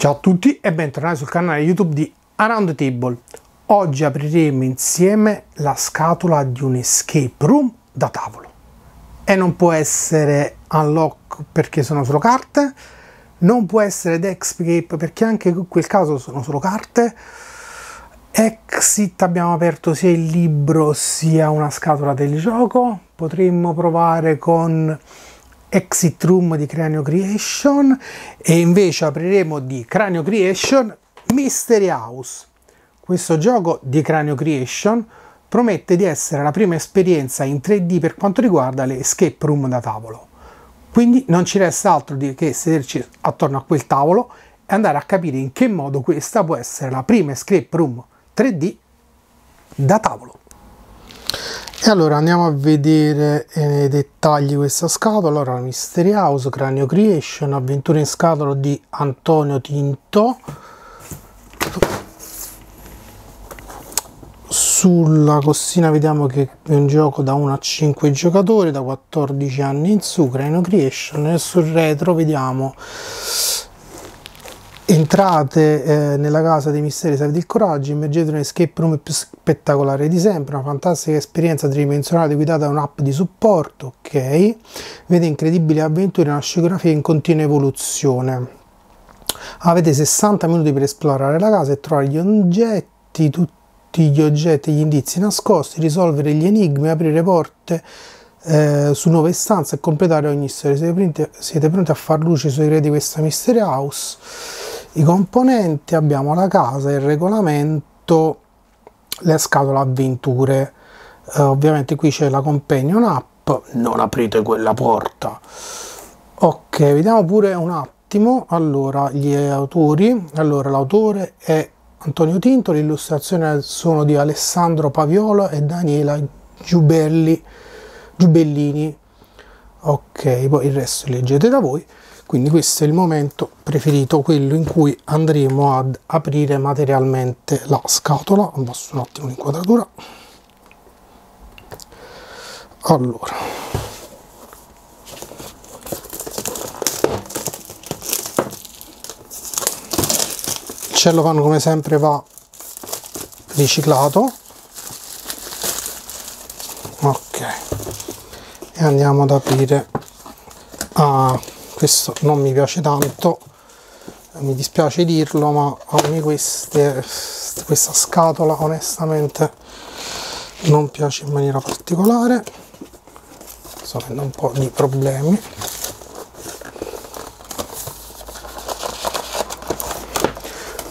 Ciao a tutti e bentornati sul canale YouTube di Around the Table. Oggi apriremo insieme la scatola di un escape room da tavolo. E non può essere unlock perché sono solo carte, non può essere deck escape perché anche in quel caso sono solo carte. Exit abbiamo aperto sia il libro sia una scatola del gioco. Potremmo provare con exit room di Cranio Creation e invece apriremo di Cranio Creation Mystery House. Questo gioco di Cranio Creation promette di essere la prima esperienza in 3D per quanto riguarda le escape room da tavolo. Quindi non ci resta altro che sederci attorno a quel tavolo e andare a capire in che modo questa può essere la prima escape room 3D da tavolo. E allora andiamo a vedere eh, nei dettagli questa scatola, allora Mystery House, Cranio Creation, avventure in scatola di Antonio Tinto sulla costina vediamo che è un gioco da 1 a 5 giocatori da 14 anni in su, Cranio Creation e sul retro vediamo Entrate eh, nella casa dei misteri, salvi il coraggio, immergete in un escape room più spettacolare di sempre, una fantastica esperienza tridimensionale guidata da un'app di supporto, ok? Vede incredibili avventure, una scenografia in continua evoluzione. Avete 60 minuti per esplorare la casa e trovare gli oggetti, tutti gli oggetti e gli indizi nascosti, risolvere gli enigmi, aprire porte eh, su nuove stanze e completare ogni storia. Siete pronti, siete pronti a far luce sui segreti di questa Mystery House? I componenti abbiamo la casa, il regolamento, le scatole avventure. Eh, ovviamente qui c'è la companion app, non aprite quella porta. Ok, vediamo pure un attimo. Allora, gli autori. Allora, l'autore è Antonio Tinto, l'illustrazione sono di Alessandro Paviola e Daniela Giubelli, Giubellini. Ok, poi il resto leggete da voi quindi questo è il momento preferito quello in cui andremo ad aprire materialmente la scatola abbasso un attimo l'inquadratura allora il cellophane come sempre va riciclato ok e andiamo ad aprire ah, questo non mi piace tanto mi dispiace dirlo ma a me queste, questa scatola onestamente non piace in maniera particolare sto avendo un po' di problemi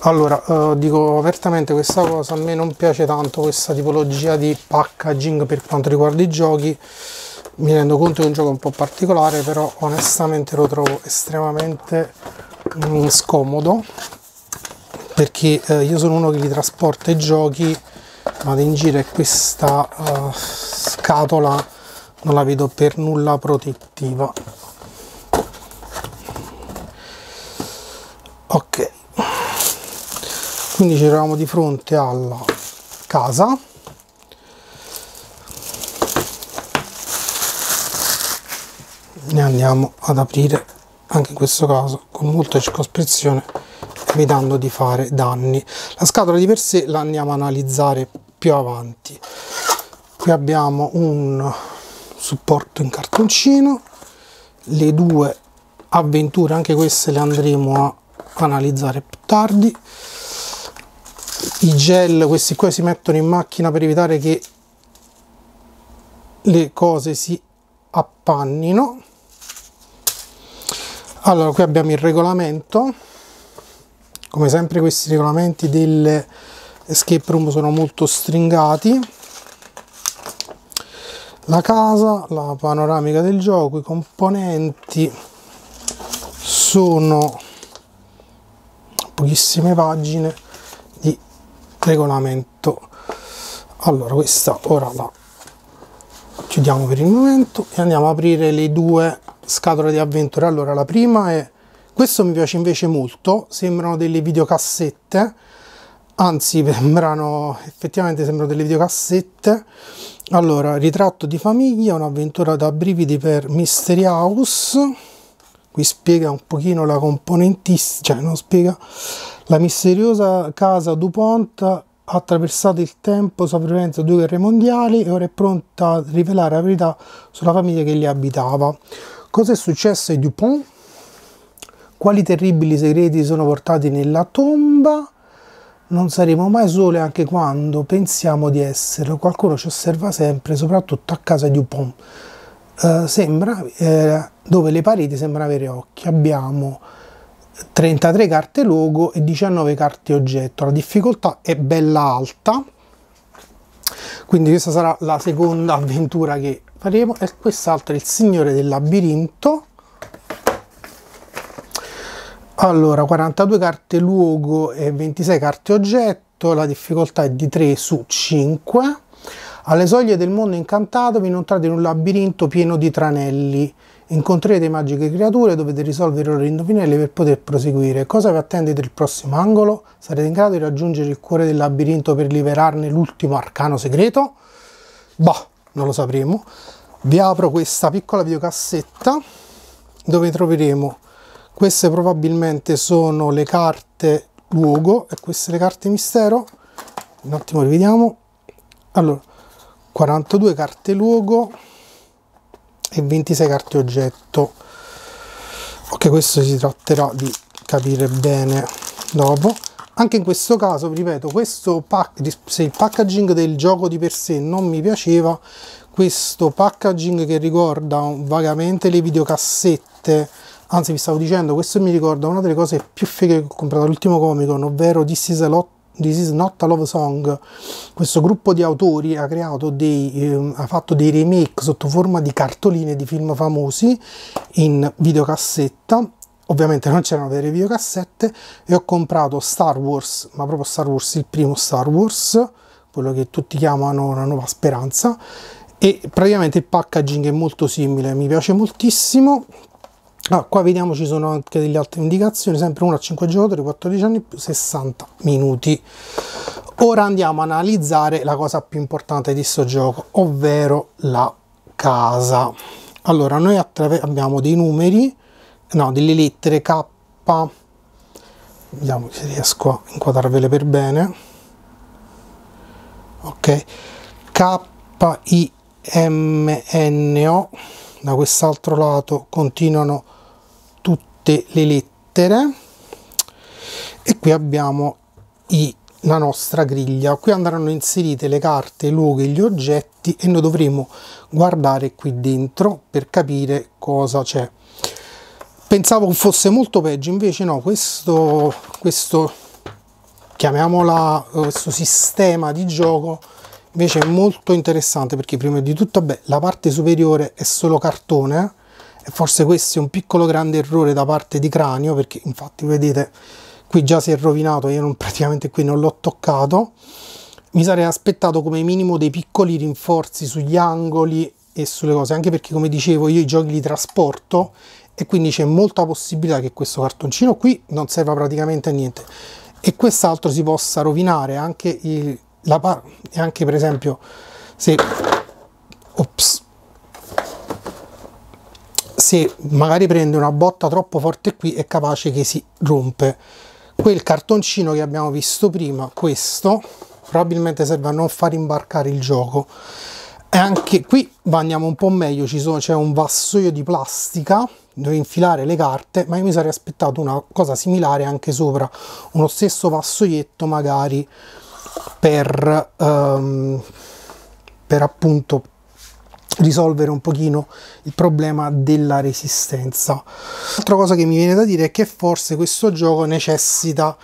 allora eh, dico apertamente questa cosa a me non piace tanto questa tipologia di packaging per quanto riguarda i giochi mi rendo conto che è un gioco un po' particolare però onestamente lo trovo estremamente mh, mm, scomodo perché eh, io sono uno che li trasporta i giochi vado in giro e questa uh, scatola non la vedo per nulla protettiva ok quindi ci troviamo di fronte alla casa ne andiamo ad aprire anche in questo caso con molta circospezione evitando di fare danni la scatola di per sé la andiamo a analizzare più avanti qui abbiamo un supporto in cartoncino le due avventure anche queste le andremo a analizzare più tardi i gel questi qua si mettono in macchina per evitare che le cose si appannino allora, qui abbiamo il regolamento. Come sempre questi regolamenti delle escape room sono molto stringati. La casa, la panoramica del gioco, i componenti sono pochissime pagine di regolamento. Allora, questa ora la chiudiamo per il momento e andiamo a aprire le due scatole di avventure. Allora, la prima è... Questo mi piace invece molto, sembrano delle videocassette, anzi sembrano, effettivamente sembrano delle videocassette. Allora, ritratto di famiglia, un'avventura da brividi per Mystery House. Qui spiega un pochino la componentistica, cioè non spiega. La misteriosa casa DuPont ha attraversato il tempo sopravvivenza a due guerre mondiali e ora è pronta a rivelare la verità sulla famiglia che li abitava. Cosa è successo ai Dupont? Quali terribili segreti sono portati nella tomba? Non saremo mai sole anche quando pensiamo di esserlo. Qualcuno ci osserva sempre, soprattutto a casa di Dupont. Eh, sembra, eh, dove le pareti sembrano avere occhi. Abbiamo 33 carte logo e 19 carte oggetto. La difficoltà è bella alta. Quindi questa sarà la seconda avventura che e quest'altro è il signore del labirinto. Allora, 42 carte luogo e 26 carte oggetto, la difficoltà è di 3 su 5. Alle soglie del mondo incantato vi inoltrate in un labirinto pieno di tranelli. Incontrerete magiche creature, dovete risolvere i loro indovinelli per poter proseguire. Cosa vi attende del prossimo angolo? Sarete in grado di raggiungere il cuore del labirinto per liberarne l'ultimo arcano segreto? Boh, non lo sapremo vi apro questa piccola videocassetta dove troveremo queste probabilmente sono le carte luogo e queste le carte mistero un attimo rivediamo allora 42 carte luogo e 26 carte oggetto ok questo si tratterà di capire bene dopo anche in questo caso ripeto questo pack, se il packaging del gioco di per sé non mi piaceva questo packaging che ricorda vagamente le videocassette anzi vi stavo dicendo questo mi ricorda una delle cose più fighe che ho comprato all'ultimo Comic Con ovvero This is a Lot This is Not a Love Song. Questo gruppo di autori ha, dei, eh, ha, fatto dei remake sotto forma di cartoline di film famosi in videocassetta. Ovviamente non c'erano vere videocassette e ho comprato Star Wars, ma proprio Star Wars, il primo Star Wars, quello che tutti chiamano La Nuova Speranza, e praticamente il packaging è molto simile mi piace moltissimo allora, ah, qua vediamo ci sono anche delle altre indicazioni sempre 1 a 5 giocatori 14 anni più 60 minuti ora andiamo a analizzare la cosa più importante di questo gioco ovvero la casa allora noi abbiamo dei numeri no delle lettere K vediamo se riesco a inquadrarvele per bene ok K I MNO da quest'altro lato continuano tutte le lettere e qui abbiamo i, la nostra griglia qui andranno inserite le carte i luoghi e gli oggetti e noi dovremo guardare qui dentro per capire cosa c'è pensavo fosse molto peggio invece no questo questo chiamiamola eh, questo sistema di gioco invece è molto interessante perché prima di tutto beh, la parte superiore è solo cartone eh, e forse questo è un piccolo grande errore da parte di cranio perché infatti vedete qui già si è rovinato io non, praticamente qui non l'ho toccato mi sarei aspettato come minimo dei piccoli rinforzi sugli angoli e sulle cose anche perché come dicevo io i giochi li trasporto e quindi c'è molta possibilità che questo cartoncino qui non serva praticamente a niente e quest'altro si possa rovinare anche il la par- e anche per esempio se, ops, se magari prende una botta troppo forte qui è capace che si rompe quel cartoncino che abbiamo visto prima questo probabilmente serve a non far imbarcare il gioco e anche qui andiamo un po' meglio c'è un vassoio di plastica dove infilare le carte ma io mi sarei aspettato una cosa similare anche sopra uno stesso vassoietto magari per, um, per appunto risolvere un pochino il problema della resistenza. Altra cosa che mi viene da dire è che forse questo gioco necessita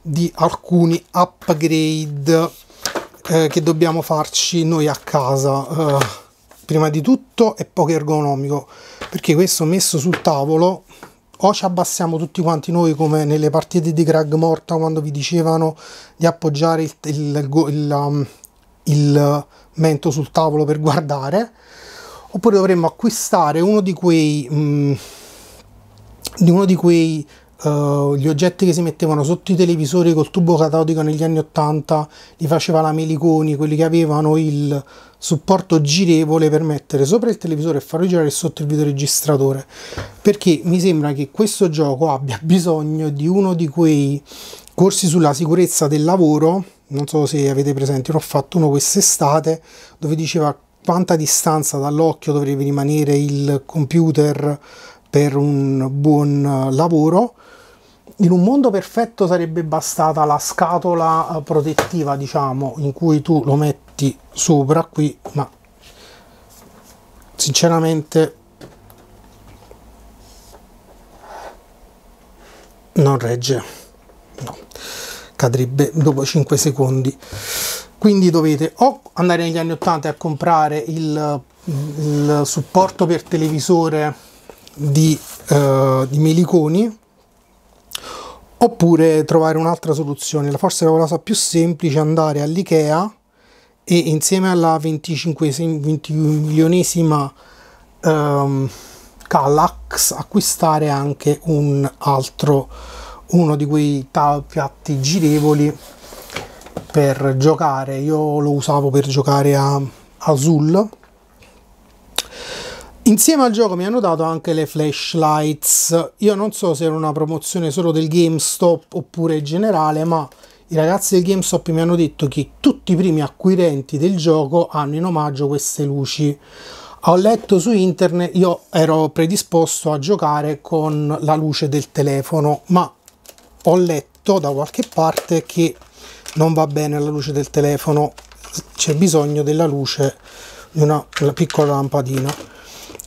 di alcuni upgrade eh, che dobbiamo farci noi a casa. Eh, prima di tutto è poco ergonomico perché questo messo sul tavolo o ci abbassiamo tutti quanti noi come nelle partite di Greg Morta quando vi dicevano di appoggiare il, il, il, um, il mento sul tavolo per guardare oppure dovremmo acquistare uno di quei mh, mm, di uno di quei uh, gli oggetti che si mettevano sotto i televisori col tubo catodico negli anni 80 li faceva la Meliconi, quelli che avevano il supporto girevole per mettere sopra il televisore e farlo girare sotto il videoregistratore perché mi sembra che questo gioco abbia bisogno di uno di quei corsi sulla sicurezza del lavoro non so se avete presente, ne ho fatto uno quest'estate dove diceva quanta distanza dall'occhio dovrebbe rimanere il computer per un buon lavoro in un mondo perfetto sarebbe bastata la scatola eh, protettiva, diciamo, in cui tu lo metti sopra qui, ma sinceramente non regge, no. cadrebbe dopo 5 secondi. Quindi dovete o andare negli anni 80 a comprare il, il supporto per televisore di, eh, di Meliconi, oppure trovare un'altra soluzione. Forse la cosa più semplice è andare all'IKEA e insieme alla 25 milionesima um, Kallax acquistare anche un altro uno di quei piatti girevoli per giocare. Io lo usavo per giocare a Azul Insieme al gioco mi hanno dato anche le flashlights. Io non so se era una promozione solo del GameStop oppure generale, ma i ragazzi del GameStop mi hanno detto che tutti i primi acquirenti del gioco hanno in omaggio queste luci. Ho letto su internet, io ero predisposto a giocare con la luce del telefono, ma ho letto da qualche parte che non va bene la luce del telefono, c'è bisogno della luce di una piccola lampadina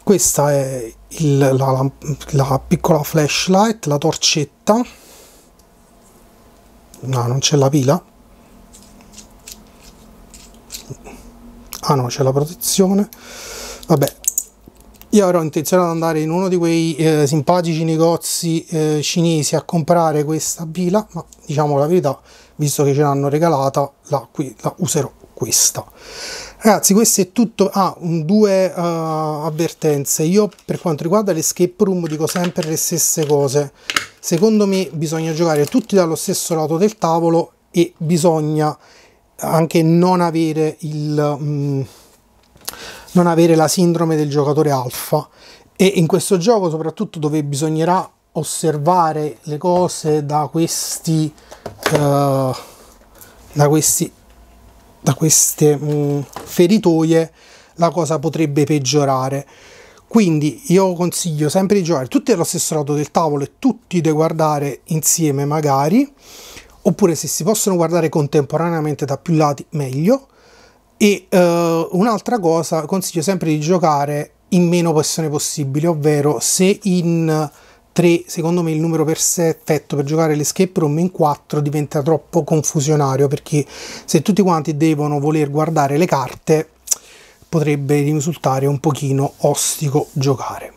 questa è il, la, la, la, piccola flashlight, la torcetta no, non c'è la pila ah no, c'è la protezione vabbè io avrò intenzione di andare in uno di quei eh, simpatici negozi eh, cinesi a comprare questa pila ma diciamo la verità visto che ce l'hanno regalata la, qui, la userò questa Ragazzi, questo è tutto. Ah, un, due uh, avvertenze. Io per quanto riguarda l'escape room dico sempre le stesse cose. Secondo me bisogna giocare tutti dallo stesso lato del tavolo e bisogna anche non avere il... Um, non avere la sindrome del giocatore alfa e in questo gioco soprattutto dove bisognerà osservare le cose da questi uh, da questi da queste mh, mm, feritoie la cosa potrebbe peggiorare. Quindi io consiglio sempre di giocare tutti allo stesso lato del tavolo e tutti da guardare insieme magari, oppure se si possono guardare contemporaneamente da più lati meglio. E eh, un'altra cosa, consiglio sempre di giocare in meno persone possibile, ovvero se in 3, secondo me il numero perfetto per giocare l'escape room in 4 diventa troppo confusionario perché se tutti quanti devono voler guardare le carte potrebbe risultare un pochino ostico giocare.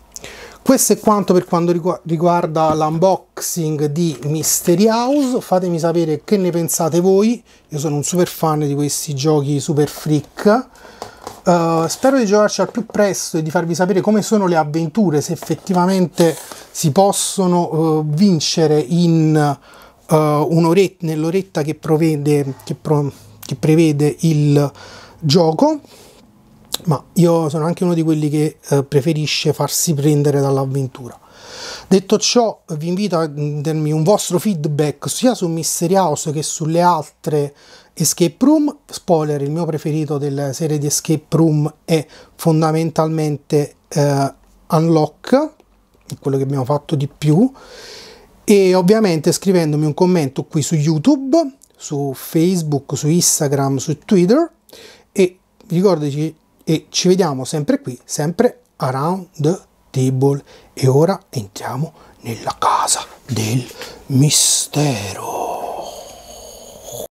Questo è quanto per quanto riguarda l'unboxing di Mystery House, fatemi sapere che ne pensate voi, io sono un super fan di questi giochi super freak, uh, spero di giocarci al più presto e di farvi sapere come sono le avventure, se effettivamente si possono eh, vincere eh, nell'oretta che, provede, che, pro, che prevede il gioco ma io sono anche uno di quelli che eh, preferisce farsi prendere dall'avventura. Detto ciò, vi invito a darmi un vostro feedback sia su Mystery House che sulle altre escape room. Spoiler, il mio preferito della serie di escape room è fondamentalmente eh, Unlock, quello che abbiamo fatto di più e ovviamente scrivendomi un commento qui su YouTube, su Facebook, su Instagram, su Twitter e ricordaci e ci vediamo sempre qui, sempre around the table e ora entriamo nella casa del mistero.